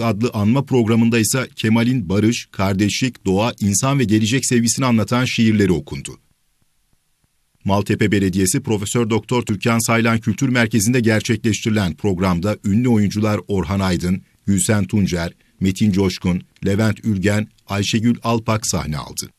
adlı anma programında ise Kemal'in barış, kardeşlik, doğa, insan ve gelecek sevgisini anlatan şiirleri okundu. Maltepe Belediyesi Profesör Doktor Türkan Saylan Kültür Merkezi'nde gerçekleştirilen programda ünlü oyuncular Orhan Aydın, Hüsen Tuncer, Metin Coşkun, Levent Ülgen, Ayşegül Alpak sahne aldı.